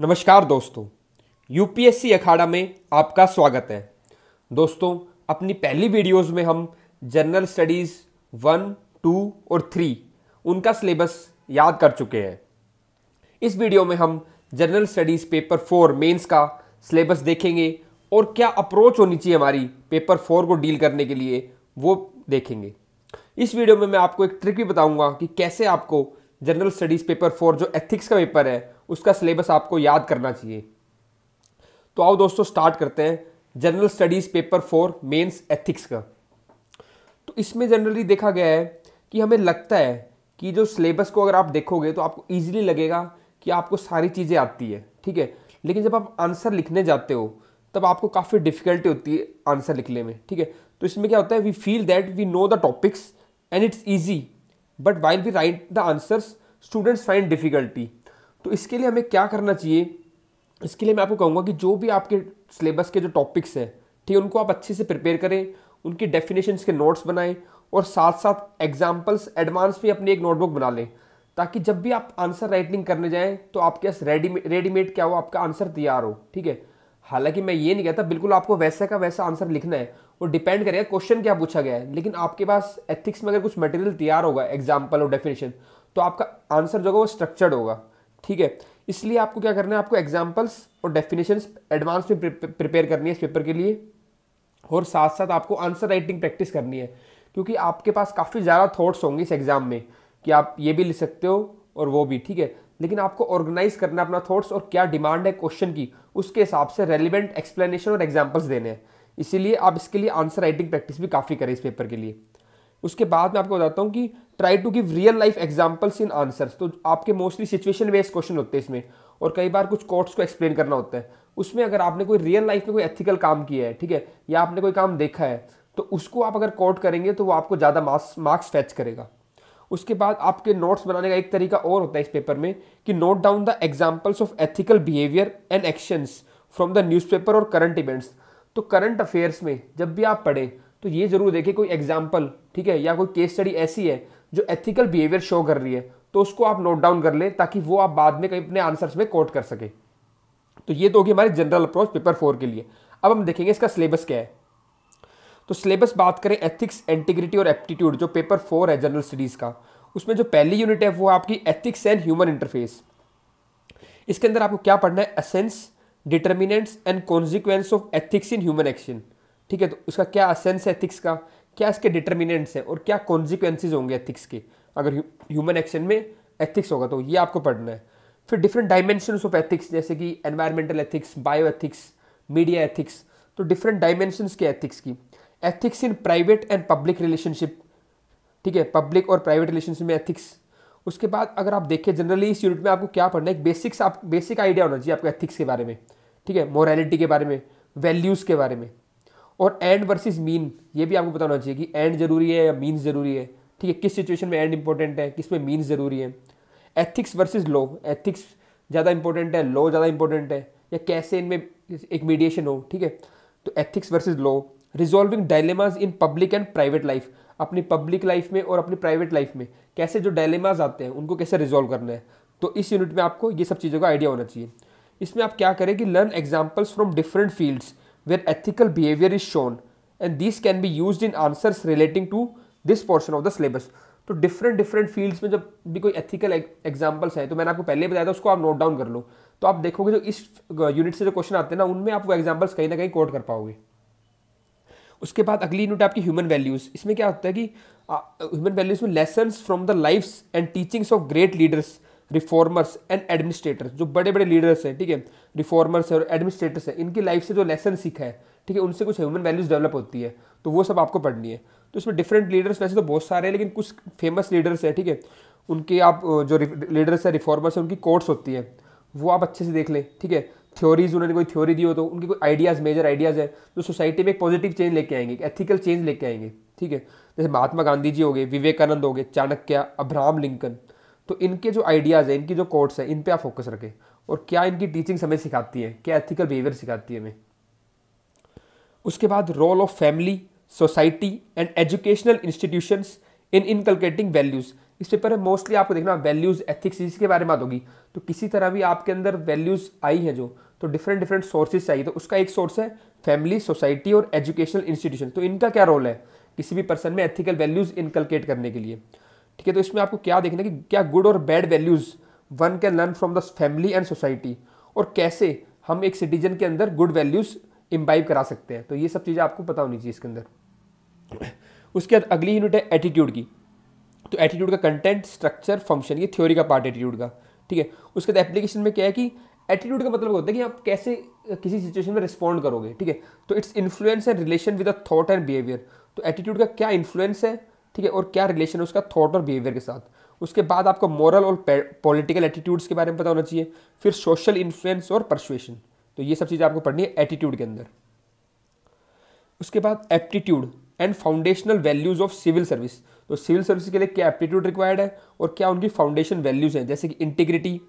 नमस्कार दोस्तों यूपीएससी अखाड़ा में आपका स्वागत है दोस्तों अपनी पहली वीडियोस में हम जनरल स्टडीज़ वन टू और थ्री उनका सिलेबस याद कर चुके हैं इस वीडियो में हम general studies paper four mains का सिलेबस देखेंगे और क्या अप्रोच होनी चाहिए हमारी पेपर फोर को डील करने के लिए वो देखेंगे इस वीडियो में मैं आपको एक ट्रिक भी बताऊंगा कि कैसे आपको जनरल स्टडीज़ पेपर फोर जो एथिक्स का पेपर है उसका सिलेबस आपको याद करना चाहिए तो आओ दोस्तों स्टार्ट करते हैं general studies paper four mains ethics का तो इसमें जनरली देखा गया है कि हमें लगता है कि जो सिलेबस को अगर आप देखोगे तो आपको ईजिली लगेगा कि आपको सारी चीज़ें आती है ठीक है लेकिन जब आप आंसर लिखने जाते हो तब आपको काफ़ी डिफिकल्टी होती है आंसर लिखने में ठीक है तो इसमें क्या होता है we feel that we know the topics and it's easy but while we write the answers students find difficulty तो इसके लिए हमें क्या करना चाहिए इसके लिए मैं आपको कहूँगा कि जो भी आपके सिलेबस के जो टॉपिक्स हैं ठीक है उनको आप अच्छे से प्रिपेयर करें उनकी डेफिनेशन के नोट्स बनाएं और साथ साथ एग्जाम्पल्स एडवांस भी अपनी एक नोटबुक बना लें ताकि जब भी आप आंसर राइटिंग करने जाएं तो आपके पास रेडीमेड रेडीमेड क्या हो आपका आंसर तैयार हो ठीक है हालांकि मैं ये नहीं कहता बिल्कुल आपको वैसा का वैसा आंसर लिखना है और डिपेंड करेगा क्वेश्चन क्या पूछा गया है लेकिन आपके पास एथिक्स में अगर कुछ मटेरियल तैयार होगा एग्जाम्पल और डेफिनेशन तो आपका आंसर जो होगा वो स्ट्रक्चर्ड होगा ठीक है इसलिए आपको क्या करना है आपको एग्जाम्पल्स और डेफिनेशन एडवांस में प्रिपेयर करनी है इस पेपर के लिए और साथ साथ आपको आंसर राइटिंग प्रैक्टिस करनी है क्योंकि आपके पास काफ़ी ज़्यादा थॉट्स होंगे इस एग्ज़ाम में कि आप ये भी लिख सकते हो और वो भी ठीक है लेकिन आपको ऑर्गेनाइज करना है अपना थॉट्स और क्या डिमांड है क्वेश्चन की उसके हिसाब से रेलिवेंट एक्सप्लेनेशन और एग्जाम्पल्स देने हैं इसीलिए आप इसके लिए आंसर राइटिंग प्रैक्टिस भी काफ़ी करें इस पेपर के लिए उसके बाद मैं आपको बताता हूँ कि try to give real life examples in answers तो आपके मोस्टली सिचुएशन बेस्ड क्वेश्चन होते हैं इसमें और कई बार कुछ कोर्ट्स को एक्सप्लेन करना होता है उसमें अगर आपने कोई रियल लाइफ में कोई एथिकल काम किया है ठीक है या आपने कोई काम देखा है तो उसको आप अगर कोर्ट करेंगे तो वो आपको ज़्यादा मार्क्स मार्क्स फैच करेगा उसके बाद आपके नोट्स बनाने का एक तरीका और होता है इस पेपर में कि note down the examples of ethical behaviour and actions from the newspaper और करंट इवेंट्स तो करंट अफेयर्स में जब भी आप पढ़ें तो ये ज़रूर देखें कोई एग्जाम्पल ठीक है या कोई केस स्टडी ऐसी है जो एथिकल बिहेवियर शो कर रही है तो उसको आप नोट डाउन कर लें ताकि वो आप बाद में कहीं अपने आंसर्स में कोट कर सके तो ये तो होगी हमारी जनरल अप्रोच पेपर फोर के लिए अब हम देखेंगे इसका सिलेबस क्या है तो सिलेबस बात करें एथिक्स इंटीग्रिटी और एप्टीट्यूड जो पेपर फोर है जनरल स्टडीज़ का उसमें जो पहली यूनिट है वो आपकी एथिक्स एंड ह्यूमन इंटरफेस इसके अंदर आपको क्या पढ़ना है essence determinants and consequences of ethics in human action ठीक है तो उसका क्या असेंस है एथिक्स का क्या इसके डिटर्मिनेंट्स हैं और क्या कॉन्सिक्वेंसेज होंगे एथिक्स के अगर ह्यूमन एक्शन में एथिक्स होगा तो ये आपको पढ़ना है फिर डिफरेंट डायमेंशन ऑफ एथिक्स जैसे कि environmental ethics bio ethics media ethics तो डिफरेंट डायमेंशन के एथिक्स की ethics in private and public relationship ठीक है पब्लिक और प्राइवेट रिलेशनशिप में एथिक्स उसके बाद अगर आप देखें जनरली इस यूनिट में आपको क्या पढ़ना है एक बेसिक्स आप बेसिक आइडिया होना चाहिए आपको एथिक्स के बारे में ठीक है मोरालिटी के बारे में वैल्यूज़ के बारे में और एंड वर्सेस मीन ये भी आपको पता होना चाहिए कि एंड जरूरी है या मीन जरूरी है ठीक है किस सिचुएशन में एंड इंपॉर्टेंट है किस में मीन्स ज़रूरी है एथिक्स वर्सेस लॉ एथिक्स ज़्यादा इंपॉर्टेंट है लॉ ज़्यादा इंपॉर्टेंट है या कैसे इनमें एक मीडिएशन हो ठीक है तो ethics versus law resolving dilemmas in public and private life अपनी पब्लिक लाइफ में और अपनी प्राइवेट लाइफ में कैसे जो डायलेमाज आते हैं उनको कैसे रिजॉल्व करना है तो इस यूनिट में आपको ये सब चीज़ों का आइडिया होना चाहिए इसमें आप क्या करें कि learn examples from different fields where ethical behavior is shown and these can be used in answers relating to this portion of the syllabus तो डिफरेंट डिफरेंट फील्ड्स में जब भी कोई एथिकल एग्जाम्पल्स हैं तो मैंने आपको पहले बताया था उसको आप नोट डाउन कर लो तो आप देखोगे जो इस यूनिट से जो क्वेश्चन आते हैं ना उनमें आप वो एग्जांपल्स कहीं ना कहीं कोट कर पाओगे उसके बाद अगली यूनिट आपकी ह्यूमन वैल्यूज़ इसमें क्या होता है कि ह्यूमन वैल्यूज़ में lessons from the lives and teachings of great leaders reformers and administrators जो बड़े बड़े लीडर्स हैं ठीक है रिफॉर्मर्स और एडमिनिस्ट्रेटर्स हैं इनकी लाइफ से जो लेसन सीखा है ठीक है उनसे कुछ ह्यूमन वैल्यूज डेवलप होती है तो वो सब आपको पढ़नी है तो इसमें डिफरेंट लीडर्स वैसे तो बहुत सारे हैं लेकिन कुछ फेमस लीडर्स हैं ठीक है थीके? उनके आप जो लीडर्स हैं रिफॉर्मर्स हैं उनकी कोर्ट्स होती है वो आप अच्छे से देख लें ठीक है थ्योरीज उन्होंने कोई थ्योरी दी हो तो उनके कोई आइडियाज़ मेजर आइडियाज़ हैं जो तो सोसाइटी में एक पॉजिटिव चेंज लेके आएंगे एक एथिकल चेंज लेके आएंगे ठीक है जैसे महात्मा गांधी जी हो गए विवेकानंद हो गए चाणक्य अब्राहम लिंकन तो इनके जो आइडियाज़ हैं इनकी जो कोर्ट्स हैं इन पर आप फोकस रखें और क्या इनकी टीचिंग हमें सिखाती है क्या एथिकल बिहेवियर सिखाती है हमें उसके बाद role of family society and educational institutions in inculcating values इस पेपर में मोस्टली आपको देखना वैल्यूज़ एथिक्स इसके बारे में बात होगी तो किसी तरह भी आपके अंदर वैल्यूज़ आई हैं जो तो डिफरेंट डिफरेंट सोर्सेज चाहिए तो उसका एक सोर्स है फैमिली सोसाइटी और एजुकेशनल इंस्टीट्यूशन तो इनका क्या रोल है किसी भी पर्सन में एथिकल वैल्यूज़ इनकलकेट करने के लिए ठीक है तो इसमें आपको क्या देखना है कि क्या गुड और bad values one can learn from the family and society और कैसे हम एक सिटीजन के अंदर गुड वैल्यूज़ इम्बाइव करा सकते हैं तो ये सब चीज़ें आपको पता होनी चाहिए इसके अंदर उसके बाद अगली यूनिट है एटीट्यूड की तो एटीट्यूड का कंटेंट स्ट्रक्चर फंक्शन ये थ्योरी का पार्ट एटीट्यूड का ठीक है उसके बाद एप्लीकेशन में क्या है कि एटीट्यूड का मतलब होता है कि आप कैसे किसी सिचुएशन में रिस्पॉन्ड करोगे ठीक है तो its influence and relation with a thought and behaviour तो एटीट्यूड का क्या इन्फ्लुएंस है ठीक है और क्या रिलेशन है उसका थॉट और बिहेवियर के साथ उसके बाद आपको मॉरल और पॉलिटिकल एटीट्यूड्स के बारे में पता होना चाहिए फिर सोशल इन्फ्लुएंस और परसुएशन तो ये सब चीज़ें आपको पढ़नी है एटीट्यूड के अंदर उसके बाद aptitude and foundational values of civil service तो सिविल सर्विस के लिए क्या एप्टीट्यूड रिक्वायर्ड है और क्या उनकी फाउंडेशन वैल्यूज हैं जैसे कि integrity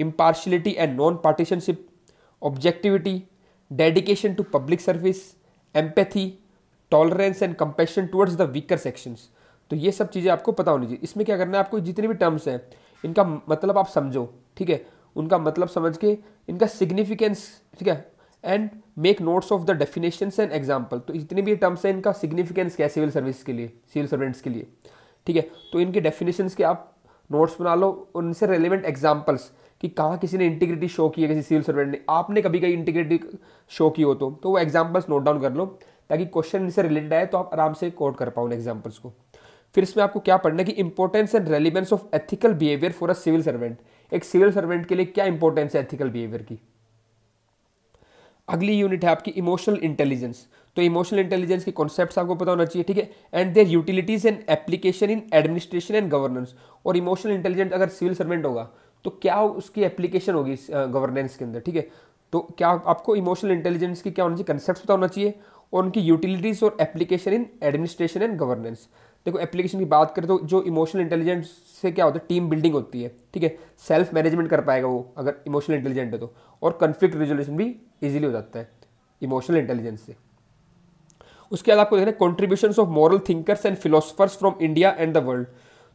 impartiality and non partisanship objectivity dedication to public service empathy tolerance and compassion towards the weaker sections तो ये सब चीज़ें आपको पता होनी चाहिए इसमें क्या करना है आपको जितने भी टर्म्स हैं इनका मतलब आप समझो ठीक है उनका मतलब समझ के इनका सिग्निफिकेंस ठीक है and make notes of the definition and example तो जितने भी टर्म्स हैं इनका सिग्निफिकेंस क्या है सिविल सर्विस के लिए सिविल सर्वेंट्स के लिए ठीक है तो इनके डेफिनेशन के आप नोट्स बना लो उनसे रेलिवेंट एग्जाम्पल्स कि कहाँ किसी ने इंटीग्रिटी शो की है किसी सिविल सर्वेंट ने आपने कभी कहीं इंटीग्रिटी शो की हो तो तो वो एग्जाम्पल्स नोट डाउन कर लो ताकि क्वेश्चन इनसे रिलेटेड आए तो आप आराम से कोड कर पाओ उन एग्जाम्पल्स को फिर इसमें आपको क्या पढ़ना है कि importance and relevance of ethical behaviour for a civil servant एक सिविल सर्वेंट के लिए क्या इंपॉर्टेंस है एथिकल बिहेवियर की अगली यूनिट है आपकी इमोशनल इंटेलिजेंस तो इमोशनल इंटेलिजेंस के कॉन्सेप्ट्स आपको पता होना चाहिए ठीक है and their utilities and application in administration and governance और इमोशनल इंटेलिजेंट अगर सिविल सर्वेंट होगा तो क्या उसकी एप्लीकेशन होगी गवर्नेंस के अंदर ठीक है तो क्या आपको इमोशनल इंटेलिजेंस की क्या होना चाहिए कंसेप्ट पता होना चाहिए और उनकी यूटिलिटीज और application in administration and governance देखो एप्लीकेशन की बात करें तो जो इमोशनल इंटेलिजेंस से क्या होता है टीम बिल्डिंग होती है ठीक है सेल्फ मैनेजमेंट कर पाएगा वो अगर इमोशनल इंटेलिजेंट है तो और कन्फ्लिक्ट रेजोल्यूशन भी ईजिली हो जाता है इमोशनल इंटेलिजेंस से उसके बाद आपको देखना contribution of moral thinkers and philosophers from India and the world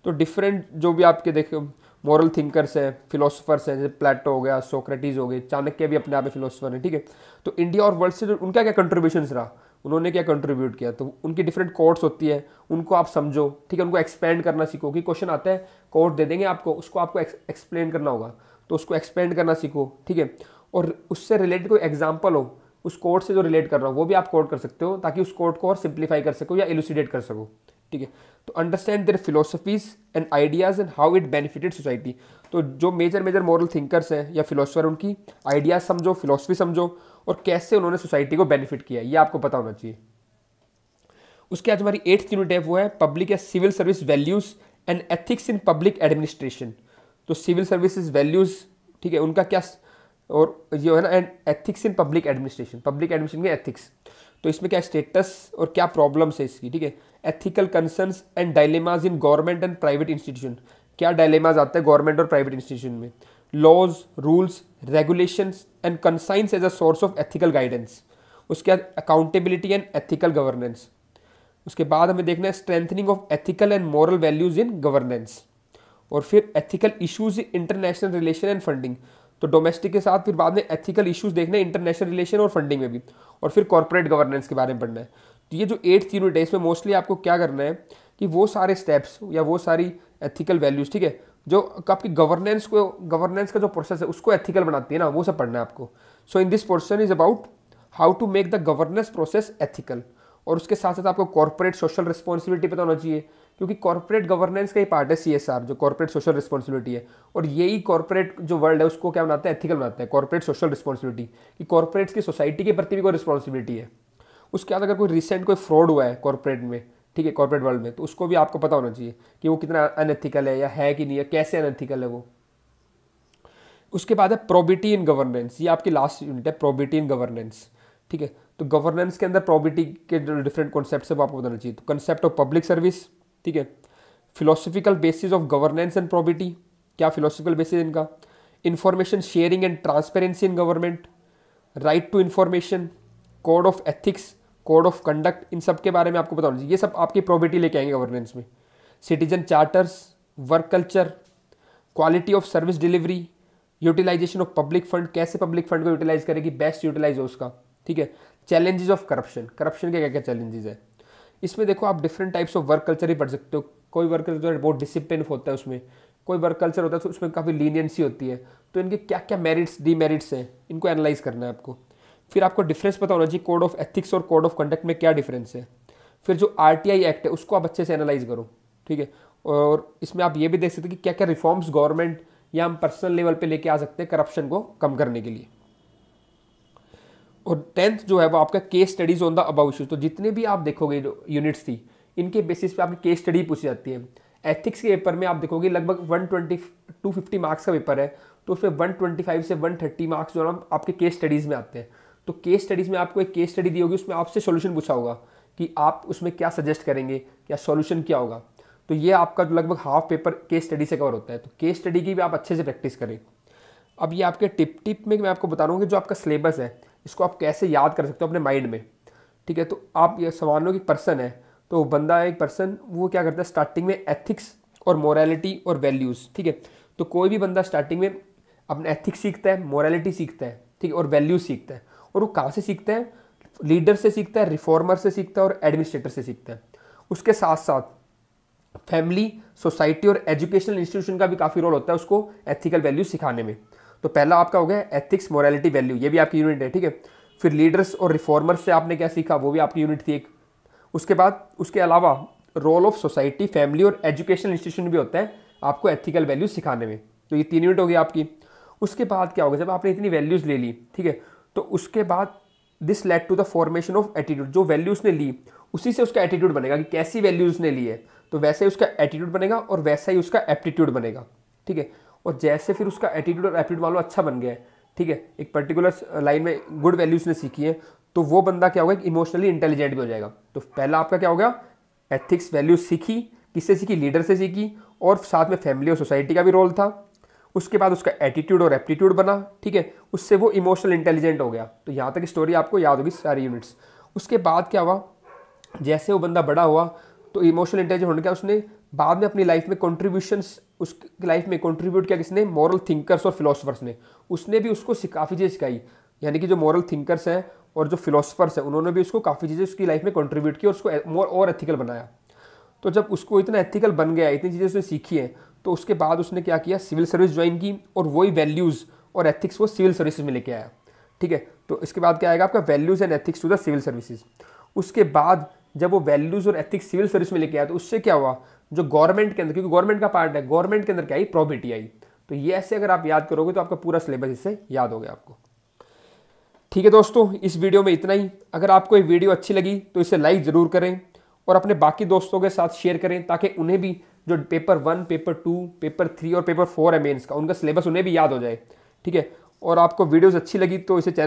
तो डिफरेंट जो भी आपके देखे मॉरल थिंकर्स हैं फिलोसफर्स हैं जैसे प्लेटो हो गया सोक्रेटिस हो गए चाणक्य भी अपने आप में फिलोसफर हैं ठीक है तो इंडिया और वर्ल्ड से जो उनका क्या कंट्रीब्यूशन रहा उन्होंने क्या कंट्रीब्यूट किया तो उनकी डिफरेंट कोर्ट्स होती है उनको आप समझो ठीक है उनको एक्सपेंड करना सीखो कि क्वेश्चन आता है कोर्ट दे देंगे आपको उसको आपको एक्सप्लेन करना होगा तो उसको एक्सपेंड करना सीखो ठीक है और उससे रिलेटेड कोई एग्जाम्पल हो उस कोर्ट से जो रिलेट कर रहा हूँ वो भी आप कोर्ट कर सकते हो ताकि उस कोर्ट को और सिंप्लीफाई कर सको या एलुसिडेट कर सको ठीक है तो understand their philosophies and ideas and how it benefited society तो जो मेजर मेजर मॉरल थिंकर्स हैं या फिलोसफर उनकी आइडियाज़ समझो फिलोसफी समझो और कैसे उन्होंने सोसाइटी को बेनिफिट किया ये आपको पता होना चाहिए उसके आज हमारी एट्थ यूनिट है वो है पब्लिक या civil service values and ethics in public administration तो सिविल सर्विसेज वैल्यूज़ ठीक है उनका क्या और ये है ना and ethics in public administration public administration के एथिक्स तो इसमें क्या स्टेटस और क्या प्रॉब्लम्स है इसकी ठीक है ethical concerns and dilemmas in government and private institution क्या डायलेमाज आते हैं गवर्नमेंट और प्राइवेट इंस्टीट्यूशन में laws rules regulations and conscience as a source of ethical guidance उसके बाद अकाउंटेबिलिटी एंड एथिकल गवर्नेंस उसके बाद हमें देखना है strengthening of ethical and moral values in governance और फिर ethical issues international relation and funding तो डोमेस्टिक के साथ फिर बाद में एथिकल इश्यूज देखना है इंटरनेशनल रिलेशन और फंडिंग में भी और फिर कॉरपोरेट गवर्नेंस के बारे में पढ़ना है तो ये जो एट्थ यूनिट है इसमें मोस्टली आपको क्या करना है कि वो सारे स्टेप्स या वो सारी एथिकल वैल्यूज ठीक है जो आपकी गवर्नेंस को गवर्नेंस का जो प्रोसेस है उसको एथिकल बनाती है ना वो सब पढ़ना है आपको so in this portion is about how to make the governance process ethical और उसके साथ साथ आपको कॉर्पोरेट सोशल रिस्पॉन्सिबिलिटी पता होना चाहिए क्योंकि कॉर्पोरेट गवर्नेंस का ही पार्ट है सी एस आर जो कॉर्पोरेट सोशल रिस्पॉन्सिबिलिटी है और यही कॉर्पोरेट जो वर्ल्ड है उसको क्या बनाते हैं एथिकल बनाते हैं कॉर्पोरेट सोशल रिस्पॉन्सिबिलिटी कि कॉर्पोरेट्स की सोसाइटी के प्रति भी कोई रिस्पॉन्सिबिलिटी है उसके बाद अगर कोई रिसेंट कोई फ्रॉड हुआ है कॉर्पोरेट में ठीक है कॉर्पोरेट वर्ल्ड में तो उसको भी आपको पता होना चाहिए कि वो कितना अनएथिकल है या है कि नहीं है कैसे अनएथिकल है वो उसके बाद है प्रोबिटी इन गवर्नेंस ये आपकी लास्ट यूनिट है प्रोबिटी इन गवर्नेंस ठीक है तो गवर्नेंस के अंदर प्रोबिटी के डिफरेंट कॉन्सेप्ट वो आपको बताना चाहिए तो कंसेप्ट ऑफ पब्लिक सर्विस ठीक है philosophical basis of governance and probity क्या फिलोसफिकल बेसिस इनका information sharing and transparency in government right to information code of ethics code of conduct इन सब के बारे में आपको बताना चाहिए ये सब आपकी प्रॉबिटी लेके आएंगे गवर्नेंस में citizen charters work culture quality of service delivery utilization of public fund कैसे पब्लिक फंड को यूटिलाइज करेगी बेस्ट यूटिलाइज हो उसका ठीक है चैलेंजेस ऑफ करप्शन करप्शन के क्या क्या चैलेंजेस है इसमें देखो आप different types of work culture ही पढ़ सकते हो कोई वर्क कल्चर बहुत डिसिप्लिन होता है उसमें कोई वर्क कल्चर होता है तो उसमें काफ़ी लीनियंसी होती है तो इनके क्या क्या मेरिट्स डीमेरिट्स हैं इनको एनालाइज करना है आपको फिर आपको डिफरेंस पता होना चाहिए कोड ऑफ एथिक्स और कोड ऑफ कंडक्ट में क्या डिफरेंस है फिर जो आर एक्ट है उसको आप अच्छे से एनालाइज करो ठीक है और इसमें आप ये भी देख सकते हैं कि क्या क्या रिफॉर्म्स गवर्नमेंट या हम पर्सनल लेवल पे लेके आ सकते हैं करप्शन को कम करने के लिए और टेंथ जो है वो आपका case studies on the above issues तो जितने भी आप देखोगे जो यूनिट्स थी इनके बेसिस पे आपकी केस स्टडी पूछी जाती है एथिक्स के पेपर में आप देखोगे लगभग one twenty two fifty marks का पेपर है तो उसमें वन ट्वेंटी फाइव से वन थर्टी मार्क्स जो है आपके केस स्टडीज़ में आते हैं तो केस स्टडीज़ में आपको एक केस स्टडी दी होगी उसमें आपसे सोल्यूशन पूछा होगा कि आप उसमें क्या सजेस्ट करेंगे या सोल्यूशन क्या होगा तो ये आपका लगभग हाफ पेपर केस स्टडी से कवर होता है तो केस स्टडी की भी आप अच्छे से प्रैक्टिस करें अब ये आपके टिप टिप में मैं आपको बता रहा कि जो आपका सिलेबस है इसको आप कैसे याद कर सकते हो अपने माइंड में ठीक है तो आप ये सवाल लो कि पर्सन है तो बंदा एक पर्सन वो क्या करता है स्टार्टिंग में एथिक्स और मोरालिटी और वैल्यूज़ ठीक है तो कोई भी बंदा स्टार्टिंग में अपने एथिक्स सीखता है मोरालिटी सीखता है ठीक है और वैल्यूज़ सीखता है और वो कहाँ से सीखता है लीडर से सीखता है रिफॉर्मर से सीखता है और एडमिनिस्ट्रेटर से सीखता है उसके साथ साथ फैमिली सोसाइटी और एजुकेशनल इंस्टीट्यूशन का भी काफ़ी रोल होता है उसको एथिकल वैल्यू सिखाने में तो पहला आपका हो गया एथिक्स मोरालिटी वैल्यू ये भी आपकी यूनिट है ठीक है फिर लीडर्स और रिफॉर्मर्स से आपने क्या सीखा वो भी आपकी यूनिट थी एक उसके बाद उसके अलावा रोल ऑफ सोसाइटी फैमिली और एजुकेशनल इंस्टीट्यूशन भी होता है आपको एथिकल वैल्यू सिखाने में तो ये तीन यूनिट हो गई आपकी उसके बाद क्या होगा जब आपने इतनी वैल्यूज़ ले ली ठीक है तो उसके बाद this led to the formation of attitude जो वैल्यू उसने ली उसी से उसका एटीट्यूड बनेगा कि कैसी वैल्यूज उसने ली है तो वैसे ही उसका एटीट्यूड बनेगा और वैसा ही उसका एप्टीट्यूड बनेगा ठीक है और जैसे फिर उसका एटीट्यूड और एप्टीट्यूड मान लो अच्छा बन गया है ठीक है एक पर्टिकुलर लाइन में गुड वैल्यूज उसने सीखी है तो वो बंदा क्या होगा इमोशनली इंटेलिजेंट भी हो जाएगा तो पहला आपका क्या हो गया एथिक्स वैल्यूज सीखी किससे सीखी लीडर से सीखी और साथ में फैमिली और सोसाइटी का भी रोल था उसके बाद उसका एटीट्यूड और एप्टीट्यूड बना ठीक है उससे वो इमोशनल इंटेलिजेंट हो गया तो यहाँ तक स्टोरी आपको याद होगी सारी यूनिट्स उसके बाद क्या हुआ जैसे वो बंदा बड़ा हुआ तो इमोशनल इंटेलिजेंट होने का उसने बाद में अपनी लाइफ में कॉन्ट्रीब्यूशंस उसके लाइफ में कॉन्ट्रीब्यूट किया किसने मॉरल थिंकर्स और फिलोसफर्स ने उसने भी उसको काफ़ी चीज़ें सिखाई यानी कि जो मॉरल थिंकर्स हैं और जो फिलोसफर्स हैं उन्होंने भी उसको काफ़ी चीज़ें उसकी लाइफ में कॉन्ट्रीब्यूट की और उसको मोर और एथिकल बनाया तो जब उसको इतना एथिकल बन गया इतनी चीज़ें उसने सीखी हैं तो उसके बाद उसने क्या किया सिविल सर्विस ज्वाइन की और वही वैल्यूज़ और एथिक्स वो सिविल सर्विसेज में लेके आया ठीक है तो इसके बाद क्या आएगा आपका values and ethics to the civil services उसके बाद जब वो वैल्यूज़ और एथिक्स सिविल सर्विस में लेके आया तो उससे क्या हुआ जो गवर्नमेंट के अंदर क्योंकि गवर्नमेंट का पार्ट है गवर्नमेंट के अंदर क्या आई प्रॉबिटी आई तो ये ऐसे अगर आप याद करोगे तो आपका पूरा सिलेबस इससे याद हो गया आपको ठीक है दोस्तों इस वीडियो में इतना ही अगर आपको ये वीडियो अच्छी लगी तो इसे लाइक ज़रूर करें और अपने बाकी दोस्तों के साथ शेयर करें ताकि उन्हें भी जो paper one paper two paper three और पेपर फोर है मेन्स का उनका सिलेबस उन्हें भी याद हो जाए ठीक है और आपको वीडियोज़ अच्छी लगी तो इसे चैनल